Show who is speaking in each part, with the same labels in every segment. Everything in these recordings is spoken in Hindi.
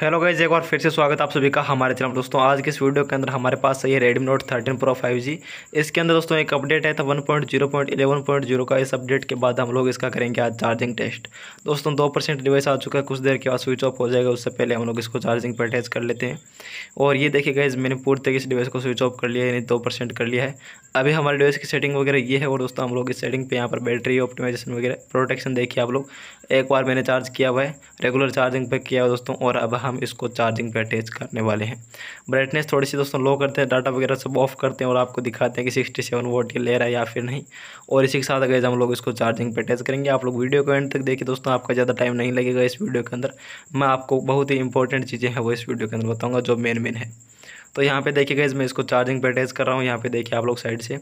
Speaker 1: हेलो गाइज एक बार फिर से स्वागत आप सभी का हमारे चैनल दोस्तों आज के इस वीडियो के अंदर हमारे पास है Redmi Note thirteen Pro five G इसके अंदर दोस्तों एक अपडेट है था जीरो का इस अपडेट के बाद हम लोग इसका करेंगे आज चार्जिंग टेस्ट दोस्तों दो परसेंट डिवाइस आ चुका है कुछ देर के बाद स्विच ऑफ हो जाएगा उससे पहले हम लोग इसको चार्जिंग पर अटैच कर लेते हैं और ये देखिए गाइज मैंने पूरी तरीके से डिवाइस को स्विच ऑफ कर लिया यानी दो कर लिया है अभी हमारे डिवाइस की सेटिंग वगैरह ये है और दोस्तों हम लोग इस सेटिंग पर यहाँ पर बैटरी ऑप्टिमाइजेशन वगैरह प्रोटेक्शन देखिए आप लोग एक बार मैंने चार्ज किया हुआ है रेगुलर चार्जिंग पर किया हुआ दोस्तों और अब हम इसको चार्जिंग पे अटैच करने वाले हैं ब्राइटनेस थोड़ी सी दोस्तों लो करते हैं डाटा वगैरह सब ऑफ करते हैं और आपको दिखाते हैं कि सिक्सटी सेवन वोट ये ले रहा है या फिर नहीं और इसी के साथ अगर हम लोग इसको चार्जिंग पे अटैच करेंगे आप लोग वीडियो को एंड तक देखिए दोस्तों आपका ज़्यादा टाइम नहीं लगेगा इस वीडियो के अंदर मैं आपको बहुत ही इंपॉर्टेंट चीज़ें हैं वो इस वीडियो के अंदर बताऊँगा जो मेन मेन है तो यहाँ पे देखिए गैस मैं इसको चार्जिंग पे अटैच कर रहा हूँ यहाँ पे देखिए आप लोग साइड से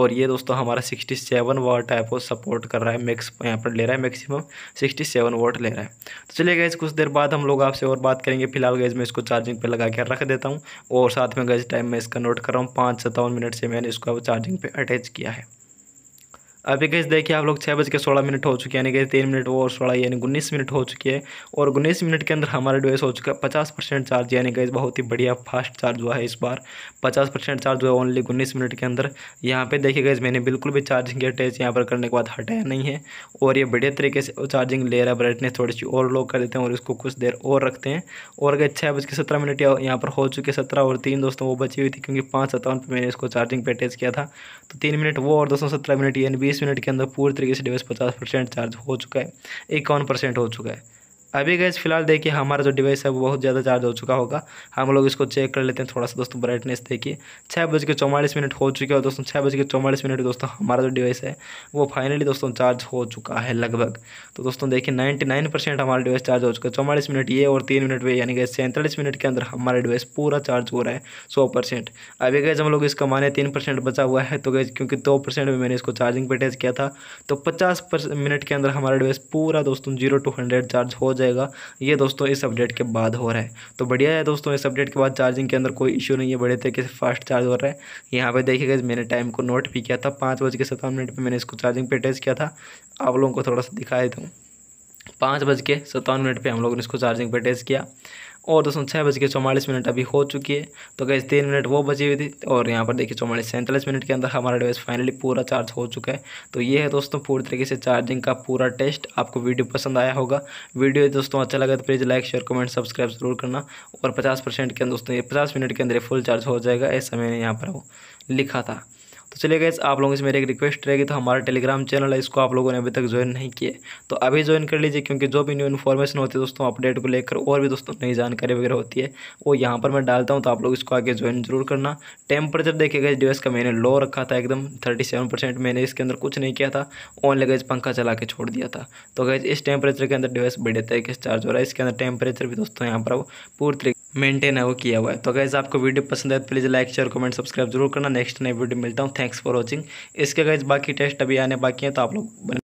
Speaker 1: और ये दोस्तों हमारा सिक्सटी सेवन वाट ऐप को सपोर्ट कर रहा है मैक्स यहाँ पर ले रहा है मैक्सिमम सिक्सटी सेवन वाट ले रहा है तो चलिए गैस कुछ देर बाद हम लोग आपसे और बात करेंगे फिलहाल गैस मैं इसको चार्जिंग पर लगा के रख देता हूँ और साथ में गैस टाइम मैं इसका नोट कर रहा हूँ पाँच सत्तावन मिनट से मैंने इसको चार्जिंग पर अटैच किया है अभी कैसे देखिए आप लोग छः बज के सोलह मिनट हो चुके हैं यानी कि तीन मिनट और सोलह यानी उन्नीस मिनट हो चुके हैं और उन्नीस मिनट के अंदर हमारा डिवाइस हो चुका है पचास परसेंट चार्ज यानी कि बहुत ही बढ़िया फास्ट चार्ज हुआ है इस बार पचास परसेंट चार्ज हुआ ओनली उन्नीस मिनट के अंदर यहाँ पे देखिए गैस मैंने बिल्कुल भी चार्जिंग अटैच यहाँ पर करने के बाद हटाया नहीं है और ये बढ़िया तरीके से चार्जिंग ले रहा है ब्राइटनेस थोड़ी सी और लो कर देते हैं और इसको कुछ देर और रखते हैं और गए छः बज के सत्रह मिनट यहाँ पर हो चुके सत्रह और तीन दोस्तों वो बची हुई थी क्योंकि पाँच सत्तावन पर मैंने इसको चार्जिंग पर अटैच किया था तो तीन मिनट वो और दोस्तों सत्रह मिनट यानी बीस मिनट के अंदर पूरी तरीके से डिवाइस पचास परसेंट चार्ज हो चुका है इक्यावन परसेंट हो चुका है अभी गैस फिलहाल देखिए हमारा जो डिवाइस है वो बहुत ज़्यादा चार्ज हो चुका होगा हम लोग इसको चेक कर लेते हैं थोड़ा सा दोस्तों ब्राइटनेस देखिए छः बज के चौवालीस मिनट हो चुके हैं दोस्तों छः बज के चौवालीस मिनट दोस्तों हमारा जो डिवाइस है वो फाइनली दोस्तों चार्ज हो चुका है लगभग तो दोस्तों देखिए नाइन्टी नाइन परसेंट हमारा डिवाइस चार्ज हो चुका है चौवालीस मिनट ये और तीन मिनट वे यानी कि सैंतालीस मिनट के अंदर हमारा डिवाइस पूरा चार्ज हो रहा है सौ परसेंट अभी गैस हम लोग इसका माने तीन परसेंट बचा हुआ है तो गैस क्योंकि दो परसेंट में मैंने इसको चार्जिंग पर टेस्ट किया था तो पचास मिनट के अंदर हमारा डिवाइस पूरा दोस्तों जीरो टू हंड्रेड चार्ज हो जाए जाएगा ये दोस्तों इस अपडेट के बाद हो रहा है तो बढ़िया है दोस्तों इस अपडेट के बाद चार्जिंग के अंदर कोई इशू नहीं है बड़े तरीके से फास्ट चार्ज हो रहा है यहाँ पर देखिएगा मैंने टाइम को नोट भी किया था पाँच बज के सत्तावन मिनट पर मैंने इसको चार्जिंग पर टेस्ट किया था आप लोगों को थोड़ा सा दिखा देता हूँ पाँच बज के सत्तावन मिनट पर हम लोगों ने इसको चार्जिंग पर टेस्ट किया और दोस्तों छः बज के चौवालीस मिनट अभी हो चुकी है तो गैस तीन मिनट वो बची हुई थी और यहाँ पर देखिए चौवालीस सैंतालीस मिनट के अंदर हमारा डिवाइस फाइनली पूरा चार्ज हो चुका है तो ये है दोस्तों पूरी तरीके से चार्जिंग का पूरा टेस्ट आपको वीडियो पसंद आया होगा वीडियो दोस्तों अच्छा लगा तो please like share comment subscribe जरूर करना और पचास परसेंट के अंदर दोस्तों ये पचास मिनट के अंदर फुल चार्ज हो जाएगा ऐसा मैंने यहाँ पर वो लिखा था तो चलिए गए आप लोगों से मेरी एक रिक्वेस्ट रहेगी तो हमारा टेलीग्राम चैनल है इसको आप लोगों ने अभी तक ज्वाइन नहीं किया तो अभी ज्वाइन कर लीजिए क्योंकि जो भी न्यू इन्फॉर्मेशन होती है दोस्तों अपडेट को लेकर और भी दोस्तों नई जानकारी वगैरह होती है वो यहाँ पर मैं डालता हूँ तो आप लोग इसको आगे ज्वाइन जरूर करना टेम्परेचर देखिए इस डिवाइस का मैंने लो रखा था एकदम थर्टी मैंने इसके अंदर कुछ नहीं किया था ओनली गए पंखा चला के छोड़ दिया था तो गए इस टेम्परेचर के अंदर डिवाइस बढ़े तरीके से चार्ज हो रहा है इसके अंदर टेम्परेचर भी दोस्तों यहाँ पर पूरी तरीके मेंटेन है वो किया हुआ है तो अगर आपको वीडियो पसंद है तो please like share comment subscribe जरूर करना नेक्स्ट नई वीडियो मिलता हूँ थैंक्स फॉर वॉचिंग इसके अगर बाकी टेस्ट अभी आने बाकी हैं तो आप लोग